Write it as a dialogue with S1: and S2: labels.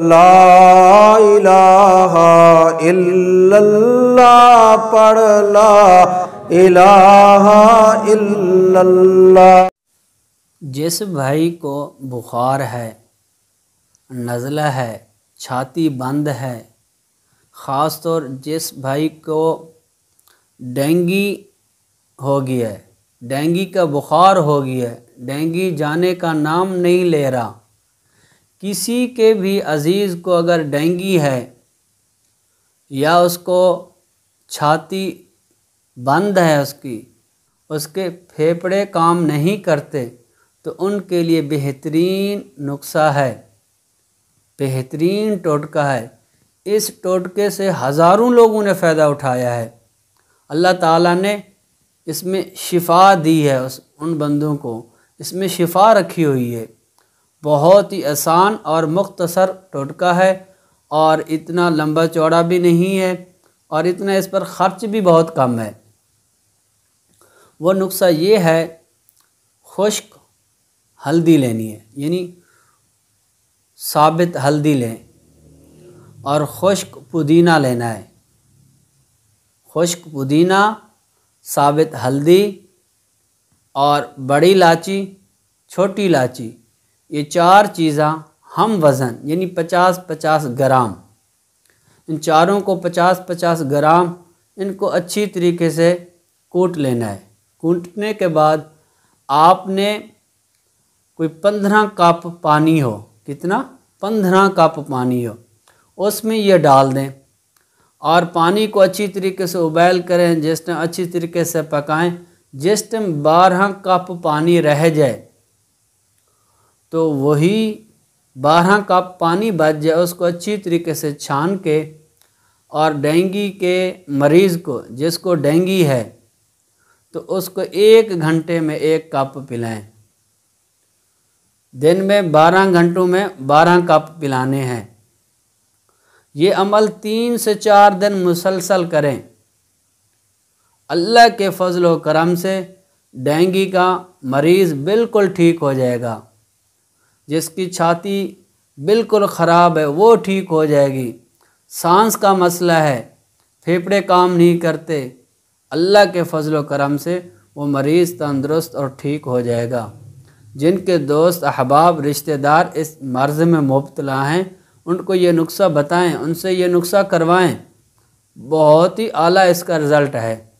S1: ला इलाहा पढ़ ला इलाहा जिस भाई को बुखार है नज़ला है छाती बंद है ख़ास तौर जिस भाई को डेंगी गया है डेंगी का बुखार गया है डेंगी जाने का नाम नहीं ले रहा किसी के भी अज़ीज़ को अगर डेंगी है या उसको छाती बंद है उसकी उसके फेफड़े काम नहीं करते तो उनके लिए बेहतरीन नुस्खा है बेहतरीन टोटका है इस टोटके से हज़ारों लोगों ने फ़ायदा उठाया है अल्लाह ताला ने इसमें शिफा दी है उस उन बंदों को इसमें शिफा रखी हुई है बहुत ही आसान और मुख्तसर टोटका है और इतना लंबा चौड़ा भी नहीं है और इतना इस पर ख़र्च भी बहुत कम है वो नुस्खा ये है खुश्क हल्दी लेनी है यानी साबित हल्दी लें और खुश्क पुदीना लेना है खुश्क पुदीना साबित हल्दी और बड़ी इलाची छोटी इलाची ये चार चीज़ा हम वज़न यानी पचास पचास ग्राम इन चारों को पचास पचास ग्राम इनको अच्छी तरीके से कूट लेना है कूटने के बाद आपने कोई पंद्रह कप पानी हो कितना पंद्रह कप पानी हो उसमें यह डाल दें और पानी को अच्छी तरीके से उबाल करें जिस टाइम अच्छी तरीके से पकाएं जिस टाइम बारह कप पानी रह जाए तो वही बारह का पानी बच जाए उसको अच्छी तरीके से छान के और डेंगी के मरीज़ को जिसको डेंगी है तो उसको एक घंटे में एक कप पिलाएं दिन में बारह घंटों में बारह कप पिलाने हैं ये अमल तीन से चार दिन मुसलसल करें अल्लाह के फजल करम से डेंगी का मरीज़ बिल्कुल ठीक हो जाएगा जिसकी छाती बिल्कुल ख़राब है वो ठीक हो जाएगी सांस का मसला है फेफड़े काम नहीं करते अल्लाह के फजल करम से वो मरीज़ तंदुरुस्त और ठीक हो जाएगा जिनके दोस्त अहबाब रिश्तेदार इस मर्ज़ में मुबतला हैं उनको ये नुस्खा बताएं उनसे ये नुस्खा करवाएं बहुत ही आला इसका रिज़ल्ट है